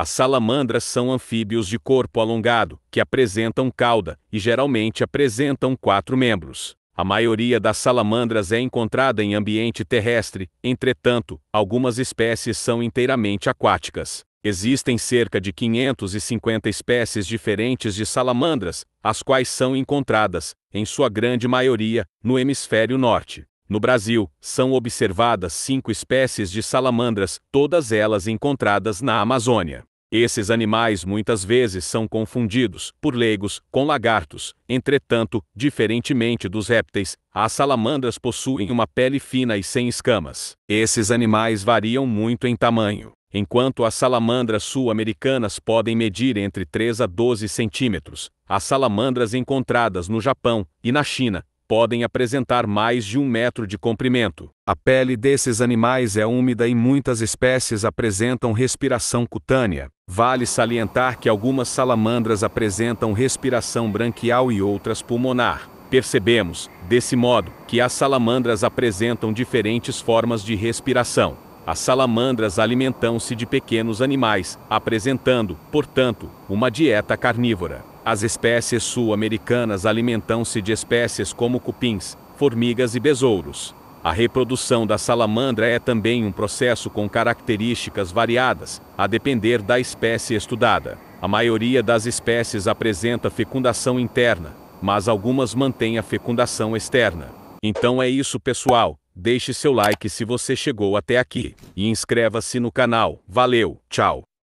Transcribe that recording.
As salamandras são anfíbios de corpo alongado, que apresentam cauda, e geralmente apresentam quatro membros. A maioria das salamandras é encontrada em ambiente terrestre, entretanto, algumas espécies são inteiramente aquáticas. Existem cerca de 550 espécies diferentes de salamandras, as quais são encontradas, em sua grande maioria, no hemisfério norte. No Brasil, são observadas cinco espécies de salamandras, todas elas encontradas na Amazônia. Esses animais muitas vezes são confundidos, por leigos, com lagartos. Entretanto, diferentemente dos répteis, as salamandras possuem uma pele fina e sem escamas. Esses animais variam muito em tamanho. Enquanto as salamandras sul-americanas podem medir entre 3 a 12 centímetros, as salamandras encontradas no Japão e na China podem apresentar mais de um metro de comprimento. A pele desses animais é úmida e muitas espécies apresentam respiração cutânea. Vale salientar que algumas salamandras apresentam respiração branquial e outras pulmonar. Percebemos, desse modo, que as salamandras apresentam diferentes formas de respiração. As salamandras alimentam-se de pequenos animais, apresentando, portanto, uma dieta carnívora. As espécies sul-americanas alimentam-se de espécies como cupins, formigas e besouros. A reprodução da salamandra é também um processo com características variadas, a depender da espécie estudada. A maioria das espécies apresenta fecundação interna, mas algumas mantêm a fecundação externa. Então é isso, pessoal. Deixe seu like se você chegou até aqui e inscreva-se no canal. Valeu, tchau!